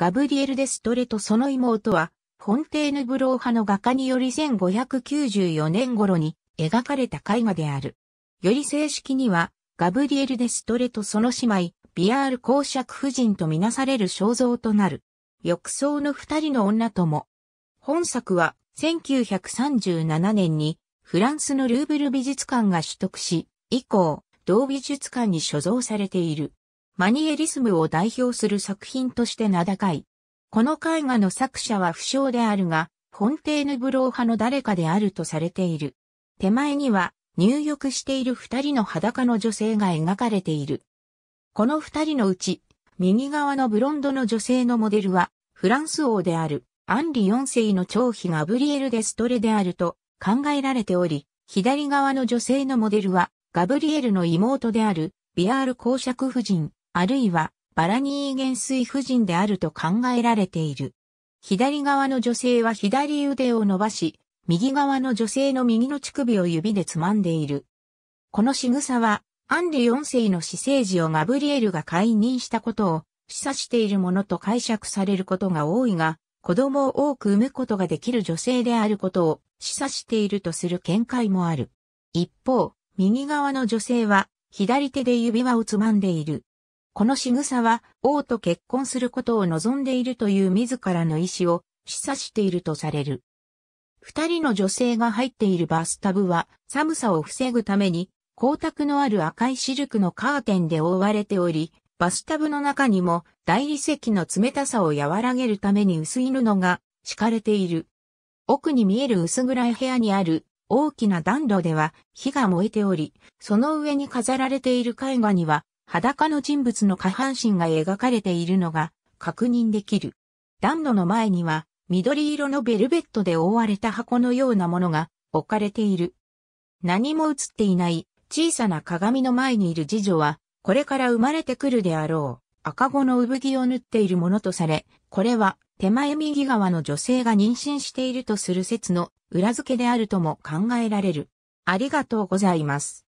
ガブリエル・デストレとその妹は、フォンテーヌブロー派の画家により1594年頃に描かれた絵画である。より正式には、ガブリエル・デストレとその姉妹、ビアール公爵夫人とみなされる肖像となる。浴槽の二人の女とも。本作は1937年にフランスのルーブル美術館が取得し、以降、同美術館に所蔵されている。マニエリスムを代表する作品として名高い。この絵画の作者は不詳であるが、フォンテーヌブロー派の誰かであるとされている。手前には入浴している二人の裸の女性が描かれている。この二人のうち、右側のブロンドの女性のモデルは、フランス王であるアンリ四世の長妃ガブリエル・デストレであると考えられており、左側の女性のモデルは、ガブリエルの妹であるビアール公爵夫人、あるいはバラニー元帥夫人であると考えられている。左側の女性は左腕を伸ばし、右側の女性の右の乳首を指でつまんでいる。この仕草は、アンリ4世の私生児をガブリエルが解任したことを示唆しているものと解釈されることが多いが、子供を多く産むことができる女性であることを示唆しているとする見解もある。一方、右側の女性は左手で指輪をつまんでいる。この仕草は王と結婚することを望んでいるという自らの意思を示唆しているとされる。二人の女性が入っているバスタブは寒さを防ぐために光沢のある赤いシルクのカーテンで覆われており、バスタブの中にも大理石の冷たさを和らげるために薄い布が敷かれている。奥に見える薄暗い部屋にある大きな暖炉では火が燃えており、その上に飾られている絵画には裸の人物の下半身が描かれているのが確認できる。暖炉の前には緑色のベルベットで覆われた箱のようなものが置かれている。何も映っていない小さな鏡の前にいる次女は、これから生まれてくるであろう赤子の産着を縫っているものとされ、これは手前右側の女性が妊娠しているとする説の裏付けであるとも考えられる。ありがとうございます。